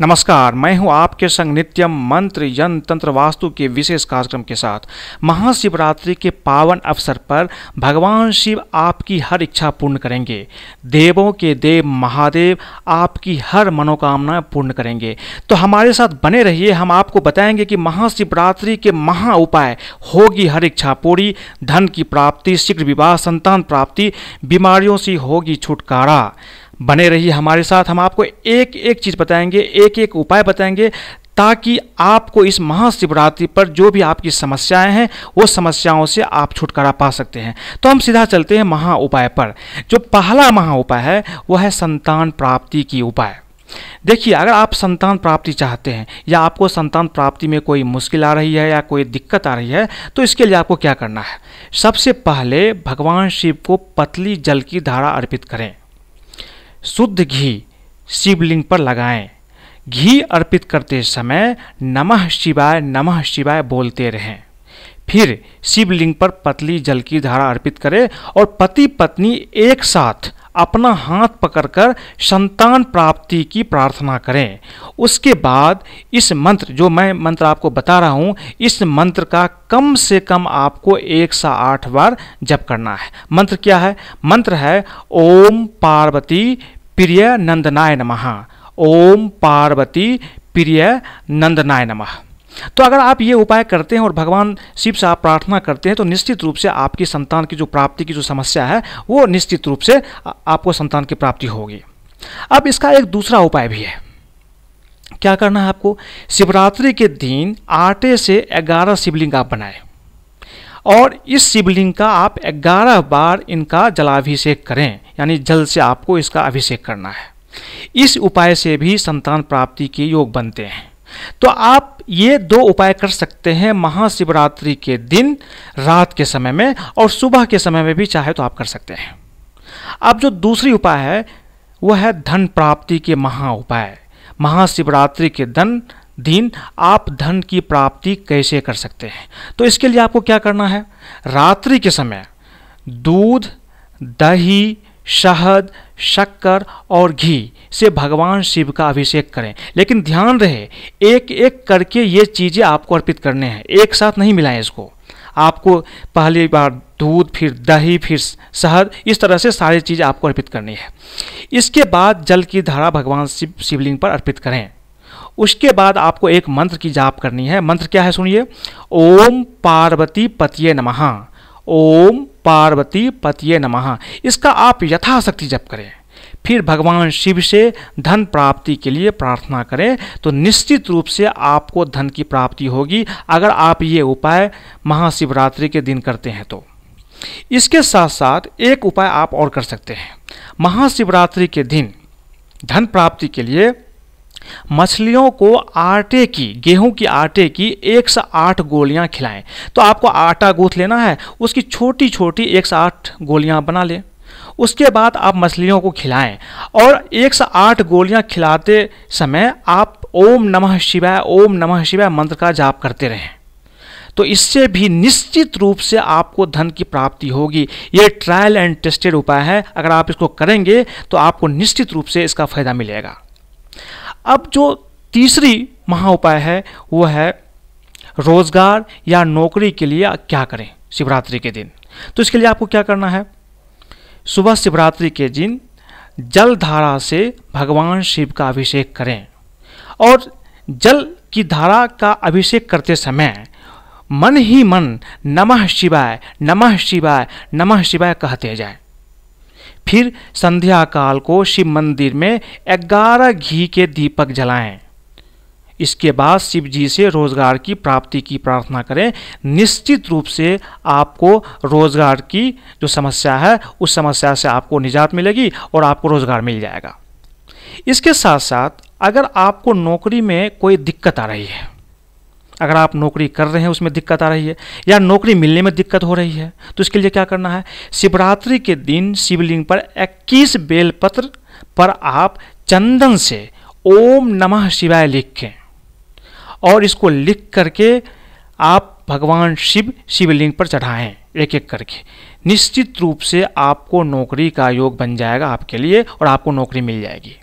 नमस्कार मैं हूं आपके संग नित्यम मंत्र यंत्र तंत्र वास्तु के विशेष कार्यक्रम के साथ महाशिवरात्रि के पावन अवसर पर भगवान शिव आपकी हर इच्छा पूर्ण करेंगे देवों के देव महादेव आपकी हर मनोकामना पूर्ण करेंगे तो हमारे साथ बने रहिए हम आपको बताएंगे कि महाशिवरात्रि के महा उपाय होगी हर इच्छा पूरी धन की प्राप्ति शीघ्र विवाह संतान प्राप्ति बीमारियों से होगी छुटकारा बने रहिए हमारे साथ हम आपको एक एक चीज़ बताएंगे एक एक उपाय बताएंगे ताकि आपको इस महाशिवरात्रि पर जो भी आपकी समस्याएं हैं वो समस्याओं से आप छुटकारा पा सकते हैं तो हम सीधा चलते हैं महा उपाय पर जो पहला महा उपाय है वह है संतान प्राप्ति की उपाय देखिए अगर आप संतान प्राप्ति चाहते हैं या आपको संतान प्राप्ति में कोई मुश्किल आ रही है या कोई दिक्कत आ रही है तो इसके लिए आपको क्या करना है सबसे पहले भगवान शिव को पतली जल की धारा अर्पित करें शुद्ध घी शिवलिंग पर लगाएं घी अर्पित करते समय नमः शिवाय नमः शिवाय बोलते रहें फिर शिवलिंग पर पतली जल की धारा अर्पित करें और पति पत्नी एक साथ अपना हाथ पकड़कर संतान प्राप्ति की प्रार्थना करें उसके बाद इस मंत्र जो मैं मंत्र आपको बता रहा हूँ इस मंत्र का कम से कम आपको एक सा आठ बार जप करना है मंत्र क्या है मंत्र है ओम पार्वती प्रिय नंदनाय नम ओम पार्वती प्रिय नंदनाय नमः तो अगर आप ये उपाय करते हैं और भगवान शिव से आप प्रार्थना करते हैं तो निश्चित रूप से आपकी संतान की जो प्राप्ति की जो समस्या है वो निश्चित रूप से आपको संतान की प्राप्ति होगी अब इसका एक दूसरा उपाय भी है क्या करना है आपको शिवरात्रि के दिन आटे से ग्यारह शिवलिंग आप बनाएं और इस शिवलिंग का आप 11 बार इनका जलाभिषेक करें यानी जल से आपको इसका अभिषेक करना है इस उपाय से भी संतान प्राप्ति के योग बनते हैं तो आप ये दो उपाय कर सकते हैं महाशिवरात्रि के दिन रात के समय में और सुबह के समय में भी चाहे तो आप कर सकते हैं अब जो दूसरी उपाय है वह है धन प्राप्ति के महा उपाय महाशिवरात्रि के धन दिन आप धन की प्राप्ति कैसे कर सकते हैं तो इसके लिए आपको क्या करना है रात्रि के समय दूध दही शहद शक्कर और घी से भगवान शिव का अभिषेक करें लेकिन ध्यान रहे एक एक करके ये चीज़ें आपको अर्पित करने हैं एक साथ नहीं मिलाएं इसको आपको पहली बार दूध फिर दही फिर शहद इस तरह से सारी चीज़ आपको अर्पित करनी है इसके बाद जल की धारा भगवान शिव शिवलिंग पर अर्पित करें उसके बाद आपको एक मंत्र की जाप करनी है मंत्र क्या है सुनिए ओम पार्वती पतिये नमः ओम पार्वती पतिये नमः इसका आप यथाशक्ति जप करें फिर भगवान शिव से धन प्राप्ति के लिए प्रार्थना करें तो निश्चित रूप से आपको धन की प्राप्ति होगी अगर आप ये उपाय महाशिवरात्रि के दिन करते हैं तो इसके साथ साथ एक उपाय आप और कर सकते हैं महाशिवरात्रि के दिन धन प्राप्ति के लिए मछलियों को आटे की गेहूं की आटे की एक से आठ गोलियां खिलाएं तो आपको आटा गूंथ लेना है उसकी छोटी छोटी एक से आठ गोलियां बना लें उसके बाद आप मछलियों को खिलाएं और एक से आठ गोलियां खिलाते समय आप ओम नमः शिवाय ओम नमः शिवाय मंत्र का जाप करते रहें तो इससे भी निश्चित रूप से आपको धन की प्राप्ति होगी ये ट्रायल एंड टेस्टेड उपाय है अगर आप इसको करेंगे तो आपको निश्चित रूप से इसका फायदा मिलेगा अब जो तीसरी महा उपाय है वो है रोजगार या नौकरी के लिए क्या करें शिवरात्रि के दिन तो इसके लिए आपको क्या करना है सुबह शिवरात्रि के दिन जल धारा से भगवान शिव का अभिषेक करें और जल की धारा का अभिषेक करते समय मन ही मन नमः शिवाय नमः शिवाय नमः शिवाय कहते जाए फिर संध्या काल को शिव मंदिर में ग्यारह घी के दीपक जलाएं इसके बाद शिव जी से रोजगार की प्राप्ति की प्रार्थना करें निश्चित रूप से आपको रोजगार की जो समस्या है उस समस्या से आपको निजात मिलेगी और आपको रोजगार मिल जाएगा इसके साथ साथ अगर आपको नौकरी में कोई दिक्कत आ रही है अगर आप नौकरी कर रहे हैं उसमें दिक्कत आ रही है या नौकरी मिलने में दिक्कत हो रही है तो इसके लिए क्या करना है शिवरात्रि के दिन शिवलिंग पर 21 बेलपत्र पर आप चंदन से ओम नमः शिवाय लिखें और इसको लिख करके आप भगवान शिव शिवलिंग पर चढ़ाएं एक एक करके निश्चित रूप से आपको नौकरी का योग बन जाएगा आपके लिए और आपको नौकरी मिल जाएगी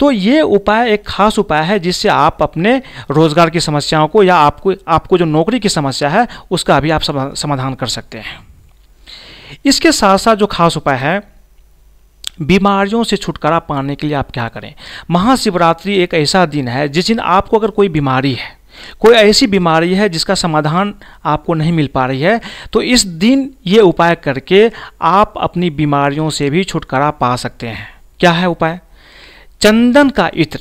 तो ये उपाय एक खास उपाय है जिससे आप अपने रोजगार की समस्याओं को या आपको आपको जो नौकरी की समस्या है उसका भी आप समाधान कर सकते हैं इसके साथ साथ जो खास उपाय है बीमारियों से छुटकारा पाने के लिए आप क्या करें महाशिवरात्रि एक ऐसा दिन है जिस दिन आपको अगर कोई बीमारी है कोई ऐसी बीमारी है जिसका समाधान आपको नहीं मिल पा रही है तो इस दिन ये उपाय करके आप अपनी बीमारियों से भी छुटकारा पा सकते हैं क्या है उपाय चंदन का इत्र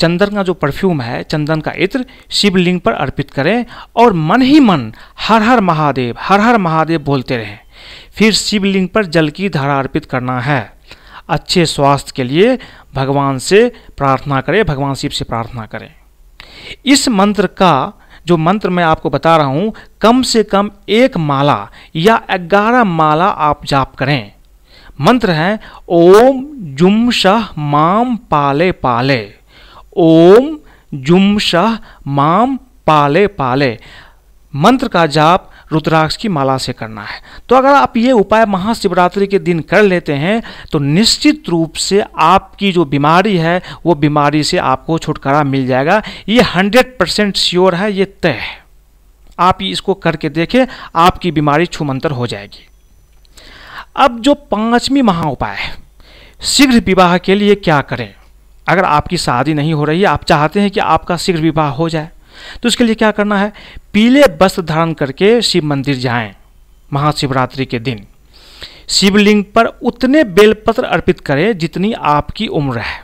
चंदन का जो परफ्यूम है चंदन का इत्र शिवलिंग पर अर्पित करें और मन ही मन हर हर महादेव हर हर महादेव बोलते रहें फिर शिवलिंग पर जल की धारा अर्पित करना है अच्छे स्वास्थ्य के लिए भगवान से प्रार्थना करें भगवान शिव से प्रार्थना करें इस मंत्र का जो मंत्र मैं आपको बता रहा हूँ कम से कम एक माला या ग्यारह माला आप जाप करें मंत्र है ओम जुम शह माम पाले पाले ओम जुम शह माम पाले पाले मंत्र का जाप रुद्राक्ष की माला से करना है तो अगर आप ये उपाय महाशिवरात्रि के दिन कर लेते हैं तो निश्चित रूप से आपकी जो बीमारी है वो बीमारी से आपको छुटकारा मिल जाएगा ये हंड्रेड परसेंट श्योर है ये तय है आप इसको करके देखें आपकी बीमारी छुमंतर हो जाएगी अब जो पांचवी महा उपाय है शीघ्र विवाह के लिए क्या करें अगर आपकी शादी नहीं हो रही है आप चाहते हैं कि आपका शीघ्र विवाह हो जाए तो उसके लिए क्या करना है पीले वस्त्र धारण करके शिव मंदिर जाएं महाशिवरात्रि के दिन शिवलिंग पर उतने बेलपत्र अर्पित करें जितनी आपकी उम्र है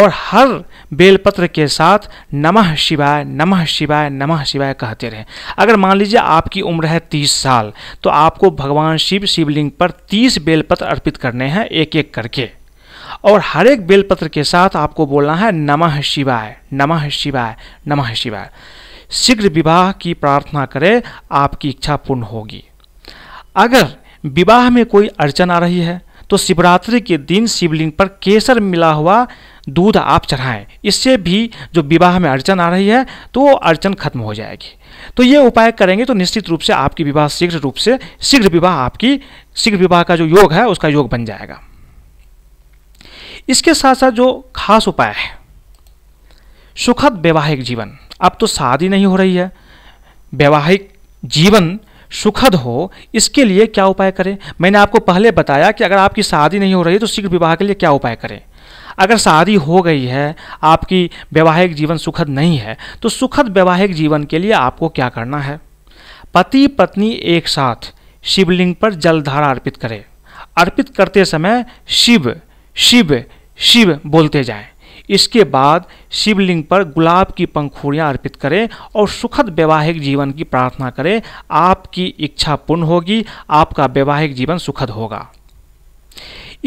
और हर बेलपत्र के साथ नमः शिवाय नमः शिवाय नमः शिवाय कहते रहें अगर मान लीजिए आपकी उम्र है तीस साल तो आपको भगवान शिव शिवलिंग पर तीस बेलपत्र अर्पित करने हैं एक एक करके और हर एक बेलपत्र के साथ आपको बोलना है नमः शिवाय नमः शिवाय नमः शिवाय शीघ्र विवाह की प्रार्थना करें आपकी इच्छा पूर्ण होगी अगर विवाह में कोई अड़चन आ रही है तो शिवरात्रि के दिन शिवलिंग पर केसर मिला हुआ दूध आप चढ़ाएं इससे भी जो विवाह में अड़चन आ रही है तो वो अड़चन खत्म हो जाएगी तो ये उपाय करेंगे तो निश्चित रूप से आपकी विवाह शीघ्र रूप से शीघ्र विवाह आपकी शीघ्र विवाह का जो योग है उसका योग बन जाएगा इसके साथ साथ जो खास उपाय है सुखद वैवाहिक जीवन अब तो शादी नहीं हो रही है वैवाहिक जीवन सुखद हो इसके लिए क्या उपाय करें मैंने आपको पहले बताया कि अगर आपकी शादी नहीं हो रही है तो शीघ्र विवाह के लिए क्या उपाय करें अगर शादी हो गई है आपकी वैवाहिक जीवन सुखद नहीं है तो सुखद वैवाहिक जीवन के लिए आपको क्या करना है पति पत्नी एक साथ शिवलिंग पर जलधारा अर्पित करें अर्पित करते समय शिव शिव शिव बोलते जाएं इसके बाद शिवलिंग पर गुलाब की पंखुड़ियाँ अर्पित करें और सुखद वैवाहिक जीवन की प्रार्थना करें आपकी इच्छा पूर्ण होगी आपका वैवाहिक जीवन सुखद होगा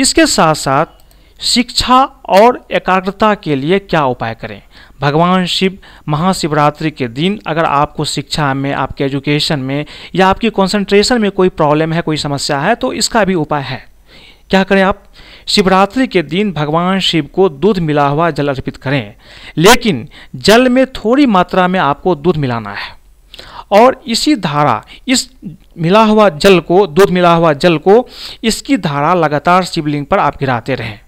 इसके साथ साथ शिक्षा और एकाग्रता के लिए क्या उपाय करें भगवान शिव महाशिवरात्रि के दिन अगर आपको शिक्षा में आपके एजुकेशन में या आपकी कंसंट्रेशन में कोई प्रॉब्लम है कोई समस्या है तो इसका भी उपाय है क्या करें आप शिवरात्रि के दिन भगवान शिव को दूध मिला हुआ जल अर्पित करें लेकिन जल में थोड़ी मात्रा में आपको दूध मिलाना है और इसी धारा इस मिला हुआ जल को दूध मिला हुआ जल को इसकी धारा लगातार शिवलिंग पर आप गिराते रहें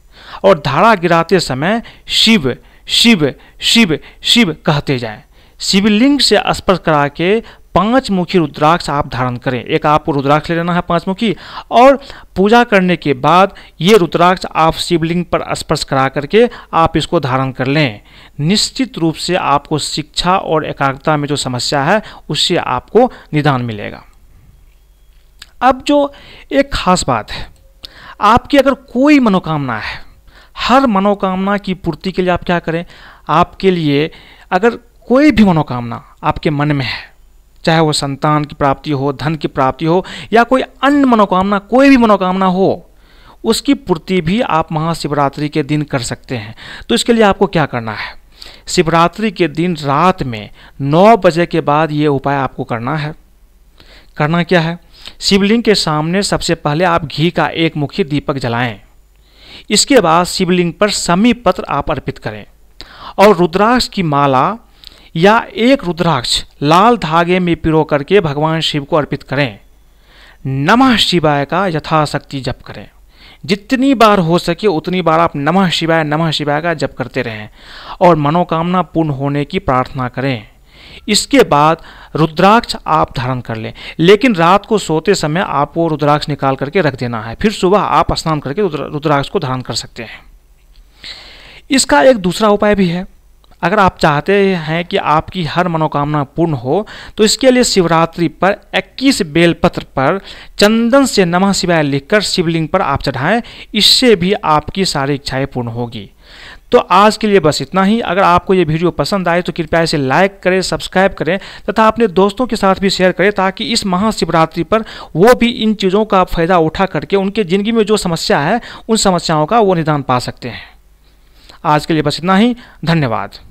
और धारा गिराते समय शिव शिव शिव शिव कहते जाएं शिवलिंग से स्पर्श करा के पांच मुखी रुद्राक्ष आप धारण करें एक आपको रुद्राक्ष ले लेना है पांच मुखी और पूजा करने के बाद ये रुद्राक्ष आप शिवलिंग पर स्पर्श करा करके आप इसको धारण कर लें निश्चित रूप से आपको शिक्षा और एकाग्रता में जो समस्या है उससे आपको निदान मिलेगा अब जो एक खास बात है आपकी अगर कोई मनोकामना है हर मनोकामना की पूर्ति के लिए आप क्या करें आपके लिए अगर कोई भी मनोकामना आपके मन में है चाहे वो संतान की प्राप्ति हो धन की प्राप्ति हो या कोई अन्य मनोकामना कोई भी मनोकामना हो उसकी पूर्ति भी आप महाशिवरात्रि के दिन कर सकते हैं तो इसके लिए आपको क्या करना है शिवरात्रि के दिन रात में नौ बजे के बाद ये उपाय आपको करना है करना क्या है शिवलिंग के सामने सबसे पहले आप घी का एक मुखी दीपक जलाएं इसके बाद शिवलिंग पर समी पत्र आप अर्पित करें और रुद्राक्ष की माला या एक रुद्राक्ष लाल धागे में पिरो करके भगवान शिव को अर्पित करें नमः शिवाय का यथाशक्ति जप करें जितनी बार हो सके उतनी बार आप नमः शिवाय नमः शिवाय का जप करते रहें और मनोकामना पूर्ण होने की प्रार्थना करें इसके बाद रुद्राक्ष आप धारण कर लें लेकिन रात को सोते समय आप वो रुद्राक्ष निकाल करके रख देना है फिर सुबह आप स्नान करके रुद्राक्ष को धारण कर सकते हैं इसका एक दूसरा उपाय भी है अगर आप चाहते हैं कि आपकी हर मनोकामना पूर्ण हो तो इसके लिए शिवरात्रि पर 21 बेलपत्र पर चंदन से नमः शिवाय लिखकर शिवलिंग पर आप चढ़ाएं इससे भी आपकी सारी इच्छाएं पूर्ण होगी तो आज के लिए बस इतना ही अगर आपको ये वीडियो पसंद आए तो कृपया इसे लाइक करें सब्सक्राइब करें तथा अपने दोस्तों के साथ भी शेयर करें ताकि इस महाशिवरात्रि पर वो भी इन चीज़ों का फ़ायदा उठा करके उनके ज़िंदगी में जो समस्या है उन समस्याओं का वो निदान पा सकते हैं आज के लिए बस इतना ही धन्यवाद